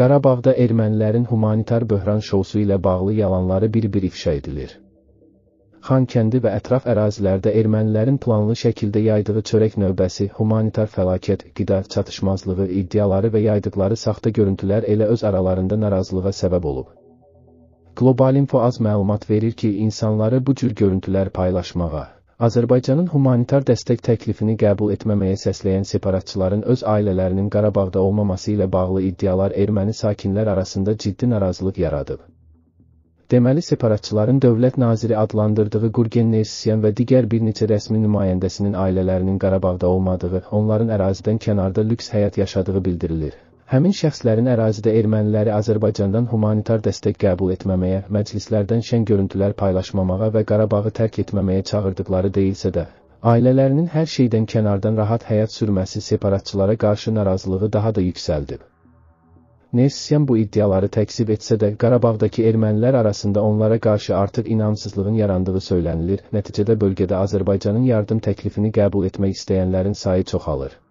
Qarabağda ermənilərin humanitar böhran şousu ilə bağlı yalanları bir-bir ifşa edilir. Xankəndi və ətraf ərazilərdə ermənilərin planlı şəkildə yaydığı çörək növbəsi, humanitar fəlakət, qida çatışmazlığı iddiaları və yaydıqları saxta görüntülər elə öz aralarında narazılığa səbəb olub. Global Info az məlumat verir ki, insanları bu cür görüntülər paylaşmağa Azərbaycanın humanitar dəstək təklifini qəbul etməməyə səsləyən separatçıların öz ailələrinin Qarabağda olmaması ilə bağlı iddialar erməni sakinlər arasında ciddi narazılıq yaradıb. Deməli separatçıların dövlət naziri adlandırdığı Gurgen Nersisyan və digər bir neçə rəsmi nümayəndəsinin ailələrinin Qarabağda olmadığı, onların ərazidən kənarda lüks həyat yaşadığı bildirilir. Həmin şəxslərin ərazidə erməniləri Azərbaycandan humanitar dəstək qəbul etməməyə, məclislərdən şən görüntülər paylaşmamağa və Qarabağı tərk etməməyə çağırdıqları deyilsə də, ailələrinin hər şeydən kənardan rahat həyat sürməsi separatçılara qarşı narazılığı daha da yüksəldi. Nersyan bu iddiaları təksib etsə də, Qarabağdakı ermənilər arasında onlara qarşı artıq inamsızlığın yarandığı söylənilir. Nəticədə bölgədə Azərbaycanın yardım təklifini qəbul etmək istəyənlərin sayı çoxalır.